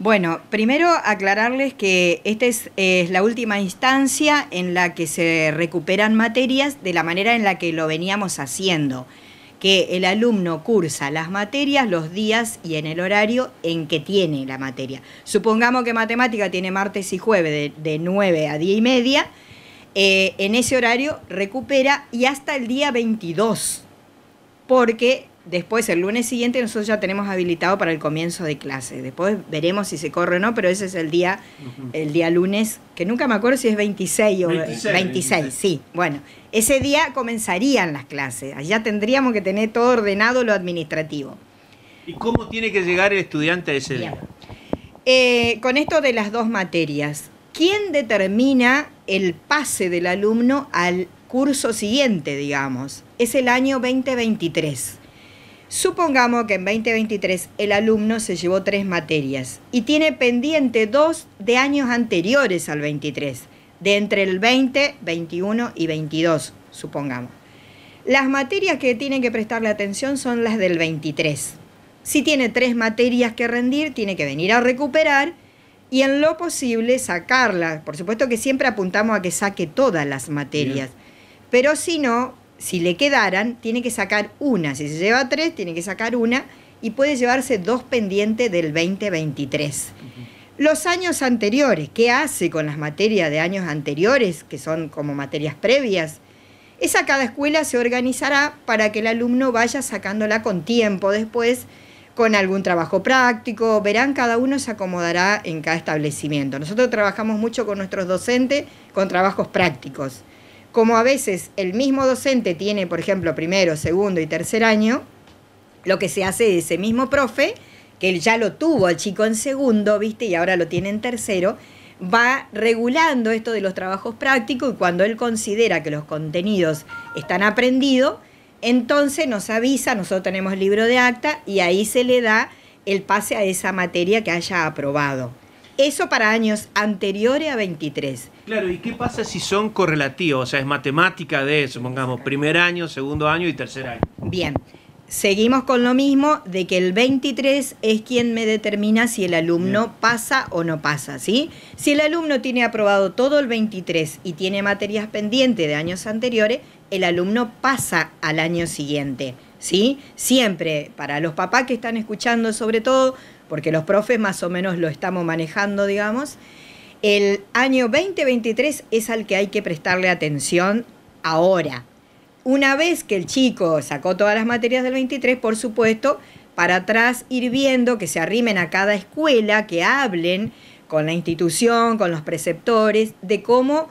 Bueno, primero aclararles que esta es, la última instancia en la que se recuperan materias de la manera en la que lo veníamos haciendo, que el alumno cursa las materias los días y en el horario en que tiene la materia. Supongamos que matemática tiene martes y jueves de, 9 a 10 y media, eh, en ese horario recupera y hasta el día 22, porque Después, el lunes siguiente, nosotros ya tenemos habilitado para el comienzo de clase. Después veremos si se corre o no, pero ese es el día, el día lunes, que nunca me acuerdo si es 26 o 26, sí. Bueno, ese día comenzarían las clases. Allá tendríamos que tener todo ordenado lo administrativo. ¿Y cómo tiene que llegar el estudiante a ese día? Eh, con esto de las dos materias, ¿quién determina el pase del alumno al curso siguiente, digamos? Es el año 2023. Supongamos que en 2023 el alumno se llevó tres materias y tiene pendiente dos de años anteriores al 23, de entre el 20, 21 y 22, supongamos. Las materias que tiene que prestarle atención son las del 23. Si tiene tres materias que rendir, tiene que venir a recuperar y en lo posible sacarlas. Por supuesto que siempre apuntamos a que saque todas las materias, pero si no, si le quedaran, tiene que sacar una. Si se lleva tres, tiene que sacar una y puede llevarse dos pendientes del 2023. Los años anteriores, ¿qué hace con las materias de años anteriores, que son como materias previas? Esa cada escuela se organizará para que el alumno vaya sacándola con tiempo después, con algún trabajo práctico, verán, cada uno se acomodará en cada establecimiento. Nosotros trabajamos mucho con nuestros docentes con trabajos prácticos como a veces el mismo docente tiene, por ejemplo, primero, segundo y tercer año, lo que se hace es ese mismo profe, que él ya lo tuvo al chico en segundo, ¿viste? Y ahora lo tiene en tercero, va regulando esto de los trabajos prácticos y cuando él considera que los contenidos están aprendidos, entonces nos avisa, nosotros tenemos libro de acta y ahí se le da el pase a esa materia que haya aprobado. Eso para años anteriores a 23. Claro, ¿y qué pasa si son correlativos? O sea, es matemática de, eso. Pongamos primer año, segundo año y tercer año. Bien, seguimos con lo mismo de que el 23 es quien me determina si el alumno pasa o no pasa, ¿sí? Si el alumno tiene aprobado todo el 23 y tiene materias pendientes de años anteriores, el alumno pasa al año siguiente, ¿sí? Siempre, para los papás que están escuchando sobre todo, porque los profes más o menos lo estamos manejando, digamos. El año 2023 es al que hay que prestarle atención ahora. Una vez que el chico sacó todas las materias del 23, por supuesto, para atrás ir viendo que se arrimen a cada escuela, que hablen con la institución, con los preceptores, de cómo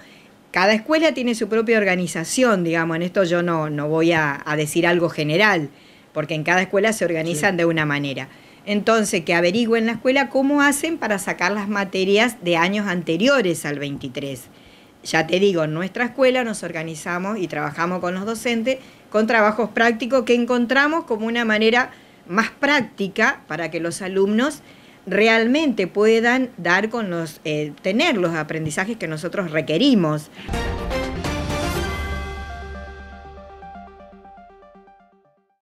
cada escuela tiene su propia organización, digamos, en esto yo no, voy a, decir algo general, porque en cada escuela se organizan de una manera. Entonces, que averigüen la escuela cómo hacen para sacar las materias de años anteriores al 23. Ya te digo, en nuestra escuela nos organizamos y trabajamos con los docentes con trabajos prácticos que encontramos como una manera más práctica para que los alumnos realmente puedan dar con los, eh, tener los aprendizajes que nosotros requerimos.